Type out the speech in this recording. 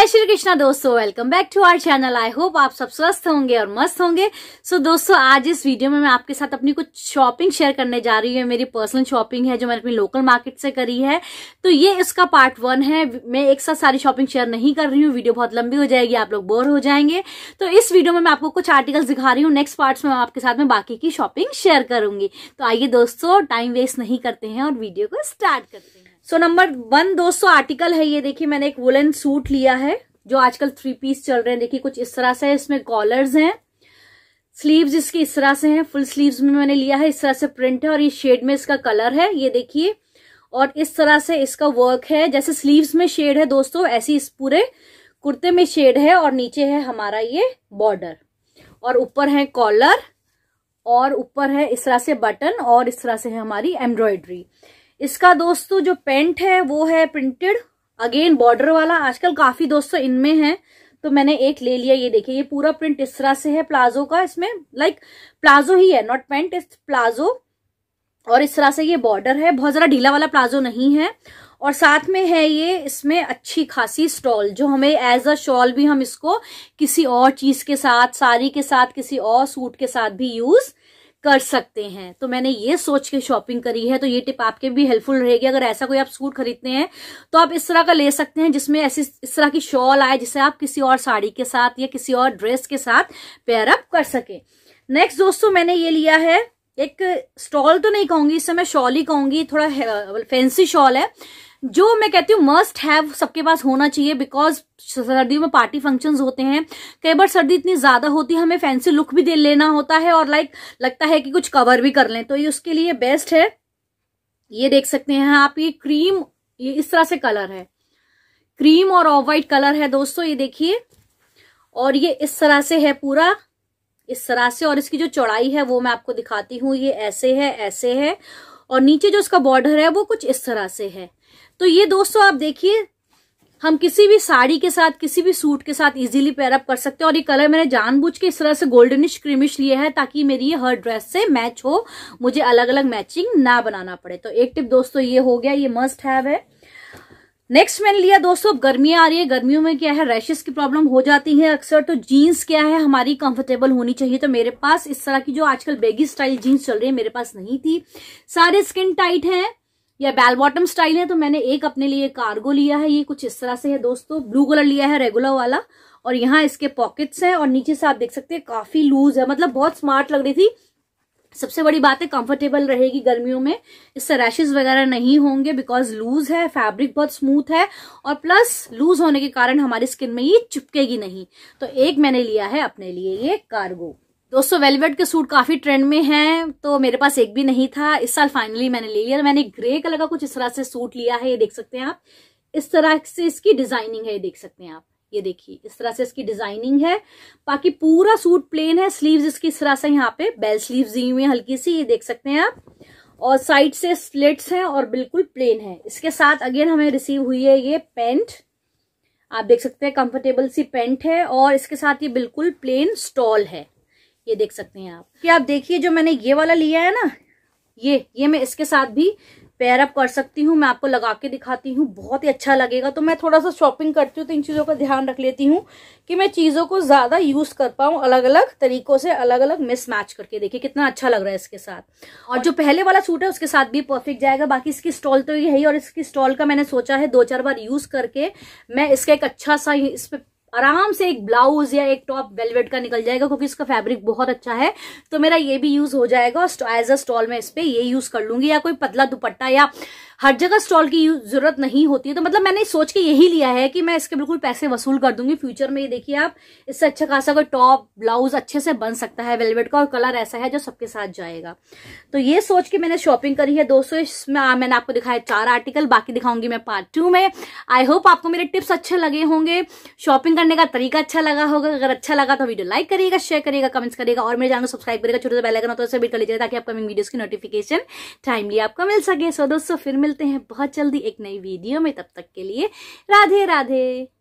जय श्री कृष्णा दोस्तों welcome back to our channel I hope आप सब स्वस्थ होंगे और मस्त होंगे सो so, दोस्तों आज इस वीडियो में मैं आपके साथ अपनी कुछ शॉपिंग शेयर करने जा रही हूँ मेरी पर्सनल शॉपिंग है जो मैंने अपनी लोकल मार्केट से करी है तो ये इसका पार्ट वन है मैं एक साथ सारी शॉपिंग शेयर नहीं कर रही हूँ वीडियो बहुत लंबी हो जाएगी आप लोग बोर हो जाएंगे तो इस वीडियो में मैं आपको कुछ आर्टिकल्स दिखा रही हूँ नेक्स्ट पार्ट में आपके साथ में बाकी की शॉपिंग शेयर करूंगी तो आइए दोस्तों टाइम वेस्ट नहीं करते हैं और वीडियो को स्टार्ट करते हैं सो नंबर वन दोस्तों आर्टिकल है ये देखिए मैंने एक वुलन सूट लिया है जो आजकल थ्री पीस चल रहे हैं देखिए कुछ इस तरह से है इसमें कॉलर्स हैं स्लीव्स इसके इस तरह से हैं फुल स्लीव्स में मैंने लिया है इस तरह से प्रिंट है और ये शेड में इसका कलर है ये देखिए और इस तरह से इसका वर्क है जैसे स्लीव्स में शेड है दोस्तों ऐसी इस पूरे कुर्ते में शेड है और नीचे है हमारा ये बॉर्डर और ऊपर है कॉलर और ऊपर है इस तरह से बटन और इस तरह से है हमारी एम्ब्रॉयडरी इसका दोस्तों जो पेंट है वो है प्रिंटेड अगेन बॉर्डर वाला आजकल काफी दोस्तों इनमें है तो मैंने एक ले लिया ये देखिए ये पूरा प्रिंट इस तरह से है प्लाजो का इसमें लाइक प्लाजो ही है नॉट पेंट इस प्लाजो और इस तरह से ये बॉर्डर है बहुत ज़्यादा ढीला वाला प्लाजो नहीं है और साथ में है ये इसमें अच्छी खासी स्टॉल जो हमें एज अ शॉल भी हम इसको किसी और चीज़ के साथ साड़ी के साथ किसी और सूट के साथ भी यूज़ कर सकते हैं तो मैंने ये सोच के शॉपिंग करी है तो ये टिप आपके भी हेल्पफुल रहेगी अगर ऐसा कोई आप सूट खरीदते हैं तो आप इस तरह का ले सकते हैं जिसमें ऐसी इस तरह की शॉल आए जिसे आप किसी और साड़ी के साथ या किसी और ड्रेस के साथ पेयरअप कर सके नेक्स्ट दोस्तों मैंने ये लिया है एक स्टॉल तो नहीं कहूंगी इसे मैं शॉल ही कहूंगी थोड़ा फैंसी शॉल है जो मैं कहती हूँ मस्ट हैव सबके पास होना चाहिए बिकॉज सर्दियों में पार्टी फंक्शंस होते हैं कई बार सर्दी इतनी ज्यादा होती है हमें फैंसी लुक भी दे लेना होता है और लाइक लगता है कि कुछ कवर भी कर लें तो ये उसके लिए बेस्ट है ये देख सकते हैं आप ये क्रीम ये इस तरह से कलर है क्रीम और ऑफ वाइट कलर है दोस्तों ये देखिए और ये इस तरह से है पूरा इस तरह से और इसकी जो चौड़ाई है वो मैं आपको दिखाती हूँ ये ऐसे है ऐसे है और नीचे जो इसका बॉर्डर है वो कुछ इस तरह से है तो ये दोस्तों आप देखिए हम किसी भी साड़ी के साथ किसी भी सूट के साथ इजीली पेयरअप कर सकते हैं और ये कलर मैंने जानबूझ के इस तरह से गोल्डनिश क्रीमिश लिए है ताकि मेरी ये हर ड्रेस से मैच हो मुझे अलग अलग मैचिंग ना बनाना पड़े तो एक टिप दोस्तों ये हो गया ये मस्ट हैव है नेक्स्ट मैंने लिया दोस्तों गर्मियां आ रही है गर्मियों में क्या है रैशेस की प्रॉब्लम हो जाती है अक्सर तो जीन्स क्या है हमारी कंफर्टेबल होनी चाहिए तो मेरे पास इस तरह की जो आजकल बेगी स्टाइल जीन्स चल रही है मेरे पास नहीं थी सारे स्किन टाइट है या बैल बॉटम स्टाइल है तो मैंने एक अपने लिए कार्गो लिया है ये कुछ इस तरह से है दोस्तों ब्लू कलर लिया है रेगुलर वाला और यहाँ इसके पॉकेट्स हैं और नीचे से आप देख सकते हैं काफी लूज है मतलब बहुत स्मार्ट लग रही थी सबसे बड़ी बात है कंफर्टेबल रहेगी गर्मियों में इससे रैशेज वगैरह नहीं होंगे बिकॉज लूज है फैब्रिक बहुत स्मूथ है और प्लस लूज होने के कारण हमारी स्किन में ये चिपकेगी नहीं तो एक मैंने लिया है अपने लिए ये कार्गो दोस्तों वेलवेट के सूट काफी ट्रेंड में हैं तो मेरे पास एक भी नहीं था इस साल फाइनली मैंने ले लिया मैंने ग्रे कलर का कुछ इस तरह से सूट लिया है ये देख सकते हैं आप इस तरह से इसकी डिजाइनिंग है ये देख सकते हैं आप ये देखिए इस तरह से इसकी डिजाइनिंग है बाकी पूरा सूट प्लेन है स्लीव्स इसकी इस तरह से यहाँ पे बेल स्लीव्स दी हुई है हल्की सी ये देख सकते हैं आप और साइड से स्लिट्स हैं और बिल्कुल प्लेन है इसके साथ अगेन हमें रिसीव हुई है ये पेंट आप देख सकते हैं कंफर्टेबल सी पेंट है और इसके साथ ये बिल्कुल प्लेन स्टॉल है ये देख सकते हैं आप कि आप देखिए जो मैंने ये वाला लिया है ना ये ये मैं इसके साथ भी पेयर अप कर सकती हूँ मैं आपको लगा के दिखाती हूँ बहुत ही अच्छा लगेगा तो मैं थोड़ा सा शॉपिंग करती हूँ तो इन चीज़ों का ध्यान रख लेती हूँ कि मैं चीज़ों को ज़्यादा यूज़ कर पाऊँ अलग अलग तरीकों से अलग अलग मिस मैच करके देखिए कितना अच्छा लग रहा है इसके साथ और जो पहले वाला सूट है उसके साथ भी परफेक्ट जाएगा बाकी इसकी स्टॉल तो यही और इसकी स्टॉल का मैंने सोचा है दो चार बार यूज़ करके मैं इसका एक अच्छा सा इस पर आराम से एक ब्लाउज या एक टॉप वेलवेट का निकल जाएगा क्योंकि इसका फैब्रिक बहुत अच्छा है तो मेरा ये भी यूज हो जाएगा एज अ स्टॉल में इस पर ये यूज कर लूंगी या कोई पतला दुपट्टा या हर जगह स्टॉल की जरूरत नहीं होती है तो मतलब मैंने सोच के यही लिया है कि मैं इसके बिल्कुल पैसे वसूल कर दूंगी फ्यूचर में ये देखिए आप इससे अच्छा खासा कोई टॉप ब्लाउज अच्छे से बन सकता है वेलवेट का और कलर ऐसा है जो सबके साथ जाएगा तो ये सोच के मैंने शॉपिंग करी है दोस्तों इसमें मैंने आपको दिखाया चार आर्टिकल बाकी दिखाऊंगी मैं पार्ट टू में आई होप आपको मेरे टिप्स अच्छे लगे होंगे शॉपिंग करने का तरीका अच्छा लगा होगा अगर अच्छा लगा तो वीडियो लाइक करिएगा शेयर करिएगा कमेंट्स करिएगा और मेरे जानको सब्सक्राइब करेगा छोटे से बेलाइकन तो उसे भी कर लीजिएगा ताकि अपकमिंग वीडियोज की नोटिफिकेशन टाइमली आपको मिल सके सो दोस्तों फिर मिल मिलते हैं बहुत जल्दी एक नई वीडियो में तब तक के लिए राधे राधे